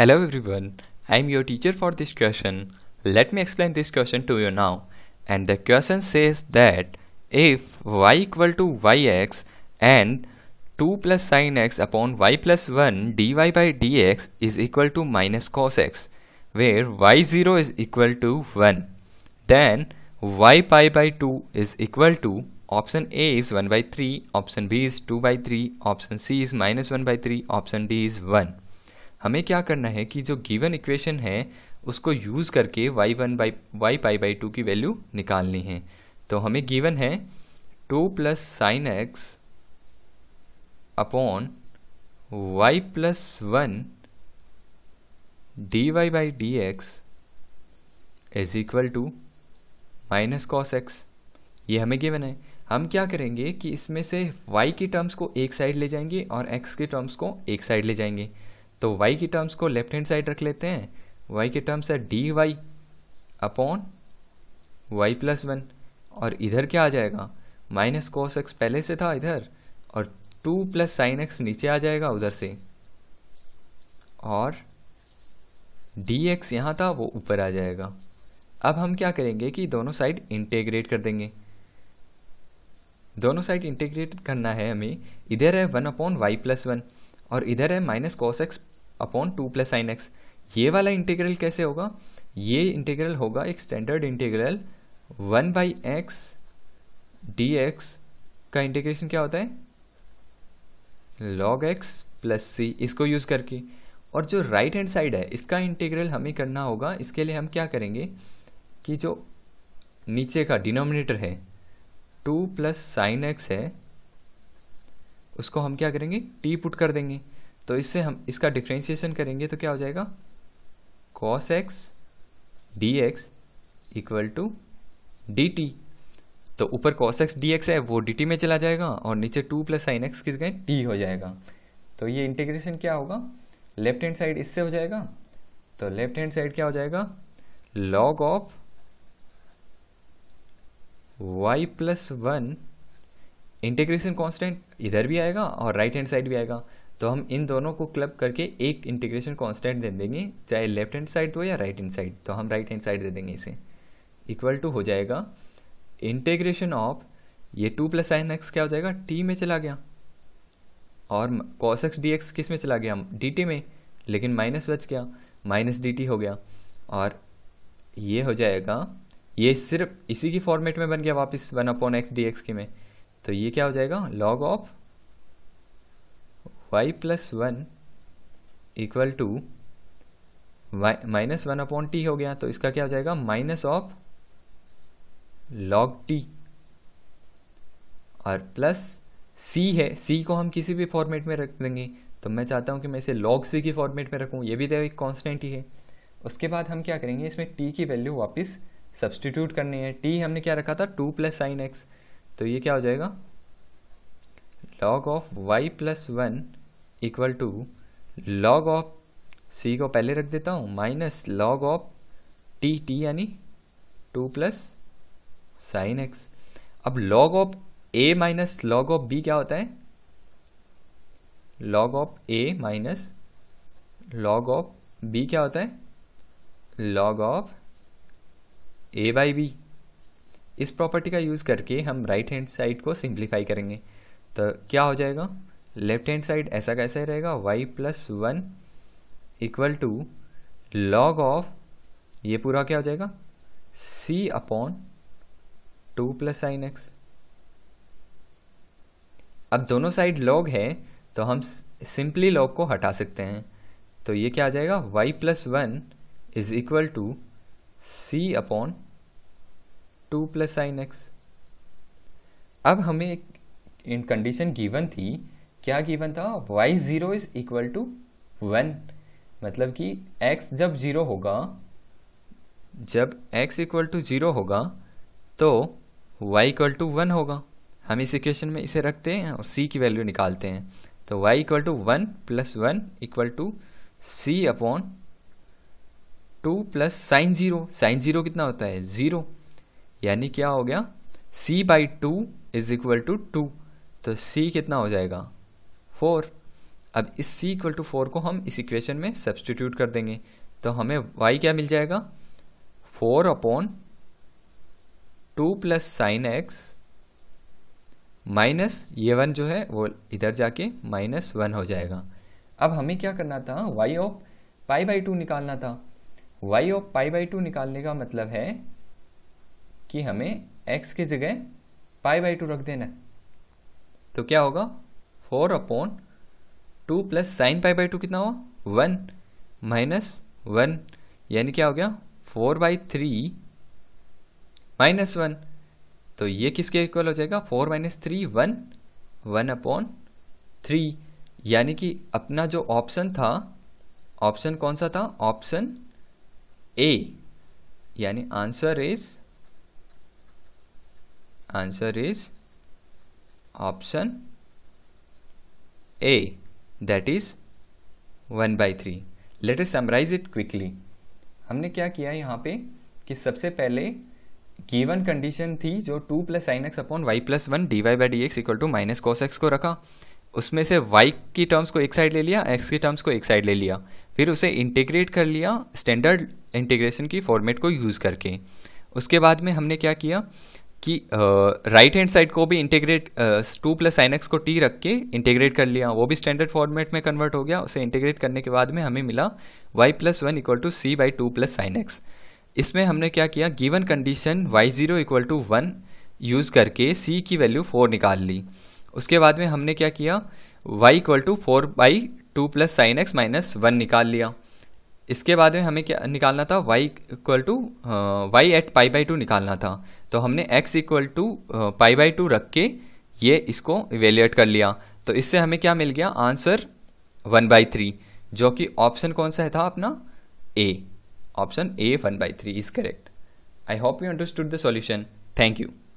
Hello everyone, I am your teacher for this question. Let me explain this question to you now. And the question says that if y equal to yx and 2 plus sine x upon y plus 1 dy by dx is equal to minus cos x where y0 is equal to 1 then y pi by 2 is equal to option A is 1 by 3 option B is 2 by 3 option C is minus 1 by 3 option D is 1 हमें क्या करना है कि जो given equation है उसको use करके y one by y pi by two की वैल्यू निकालनी है तो हमें गिवन है two plus sine x upon y plus one d y by d x is equal to minus cos x ये हमें गिवन है हम क्या करेंगे कि इसमें से y की टर्म्स को एक साइड ले जाएंगे और x के टर्म्स को एक साइड ले जाएंगे तो y की टर्म्स को लेफ्ट हैंड साइड रख लेते हैं y के टर्म्स है d y upon y plus one और इधर क्या आ जाएगा माइनस कॉस एक्स पहले से था इधर और टू प्लस साइन एक्स नीचे आ जाएगा उधर से और डी एक्स यहाँ था वो ऊपर आ जाएगा अब हम क्या करेंगे कि दोनों साइड इंटेग्रेट कर देंगे दोनों साइड इंटीग्रेट करना है हमें इधर है one upon y plus one और इधर है minus cos x upon two plus sine x ये वाला इंटीग्रल कैसे होगा ये इंटीग्रल होगा एक standard integral one by x d x का इंटीग्रेशन क्या होता है लॉग एक्स प्लस सी इसको यूज़ करके और जो राइट हैंड साइड है इसका इंटीग्रल हमें करना होगा इसके लिए हम क्या करेंगे कि जो नीचे का डिनोमिनेटर है टू प्लस साइन एक्स है उसको हम क्या करेंगे टी पुट कर देंगे तो इससे हम इसका डिफ्रेंशिएशन करेंगे तो क्या हो जाएगा cos x d x equal to d t तो ऊपर कॉस एक्स डी एक्स है वो डी टी में चला जाएगा और नीचे टू प्लस साइन एक्स किस गए टी हो जाएगा तो ये इंटीग्रेशन क्या होगा लेफ्ट हैंड साइड इससे हो जाएगा तो लेफ्ट हैंड साइड क्या हो जाएगा log of y plus one integration constant इधर भी आएगा और राइट हैंड साइड भी आएगा तो हम इन दोनों को क्लब करके एक इंटीग्रेशन कांस्टेंट दे देंगे चाहे लेफ्ट हैंड साइड हो या राइट हैंड साइड तो हम राइट हैंड साइड दे देंगे इसे इक्वल टू हो जाएगा इंटीग्रेशन ऑफ ये टू प्लस साइन एक्स क्या हो जाएगा टी में चला गया और कॉस एक्स डी एक्स किस में चला गया डी टी में लेकिन माइनस बच गया माइनस डी टी हो गया और ये हो जाएगा ये सिर्फ इसी की फॉर्मेट में बन गया वापस one upon x d x के में तो ये क्या हो जाएगा log of y plus one equal to y minus one upon t हो गया तो इसका क्या हो जाएगा माइनस ऑफ लॉग टी और प्लस सी है सी को हम किसी भी फॉर्मेट में रख देंगे तो मैं चाहता हूं कि मैं इसे लॉग सी की फॉर्मेट में रखूं ये भी तो एक कॉन्स्टेंट ही है उसके बाद हम क्या करेंगे इसमें टी की वैल्यू वापस सब्सटीट्यूट करनी है टी हमने क्या रखा था टू प्लस साइन एक्स तो ये क्या हो जाएगा log of y plus one equal to log of c को पहले रख देता हूँ minus log of t t यानी टू प्लस साइन एक्स अब log of a minus log of b क्या होता है log of a minus log of b क्या होता है log of a by b इस प्रॉपर्टी का यूज़ करके हम राइट हैंड साइड को सिंप्लीफाई करेंगे तो क्या हो जाएगा लेफ्ट हैंड साइड ऐसा कैसे रहेगा y plus one equal to log of ये पूरा क्या हो जाएगा c upon two plus sine x अब दोनों साइड लॉग है तो हम सिंपली लॉग को हटा सकते हैं तो ये क्या आ जाएगा y plus one is equal to c upon two plus sine x अब हमें एक कंडीशन गिवन थी क्या गिवन था y zero is equal to one मतलब कि एक्स जब ज़ीरो होगा जब एक्स इक्वल टू ज़ीरो होगा तो वाई इक्वल टू वन होगा हम इस इक्वेशन में इसे रखते हैं और सी की वैल्यू निकालते हैं तो y equal to one plus one equal to c upon two plus sine zero sine zero कितना होता है ज़ीरो यानी क्या हो गया c by two is equal to two तो सी कितना हो जाएगा फोर अब इस सी इक्वल टू फोर को हम इस इक्वेशन में सब्सटीट्यूट कर देंगे तो हमें वाई क्या मिल जाएगा four upon two plus sine x minus ये वन जो है वो इधर जाके माइनस वन हो जाएगा अब हमें क्या करना था y of pi by two निकालना था y of pi by two निकालने का मतलब है कि हमें एक्स की जगह पाई बाई टू रख देना तो क्या होगा four upon two plus sine pi by two कितना हुआ वन माइनस वन यानी क्या हो गया four by three minus one तो ये किसके इक्वल हो जाएगा four minus three one one upon three यानी कि अपना जो ऑप्शन था ऑप्शन कौन सा था ऑप्शन ए यानी answer is answer is option a that is 1 by 3 let us summarise it quickly हमने क्या किया यहाँ पे कि सबसे पहले गिवन कंडीशन थी जो two plus sine x upon y plus one d y by d x equal to minus cos x को रखा उसमें से वाई की टर्म्स को एक साइड ले लिया एक्स की टर्म्स को एक साइड ले लिया फिर उसे इंटीग्रेट कर लिया स्टैंडर्ड इंटीग्रेशन की फॉर्मेट को यूज़ करके उसके बाद में हमने क्या किया कि राइट हैंड साइड को भी integrate two plus sine x को टी रख के इंटीग्रेट कर लिया वो भी स्टैंडर्ड फॉर्मेट में कन्वर्ट हो गया उसे इंटीग्रेट करने के बाद में हमें मिला y plus one equal to C by two plus sine x इसमें हमने क्या किया given condition y zero equal to one use करके सी की वैल्यू फोर निकाल ली उसके बाद में हमने क्या किया y equal to four by two plus sine x minus one निकाल लिया इसके बाद में हमें क्या निकालना था y equal to y at pi by two निकालना था तो हमने x equal to pi by two रख के ये इसको इवेल्यूएट कर लिया तो इससे हमें क्या मिल गया आंसर वन बाई थ्री जो कि ऑप्शन कौन सा है था अपना A option A one by three is correct I hope you understood the solution thank you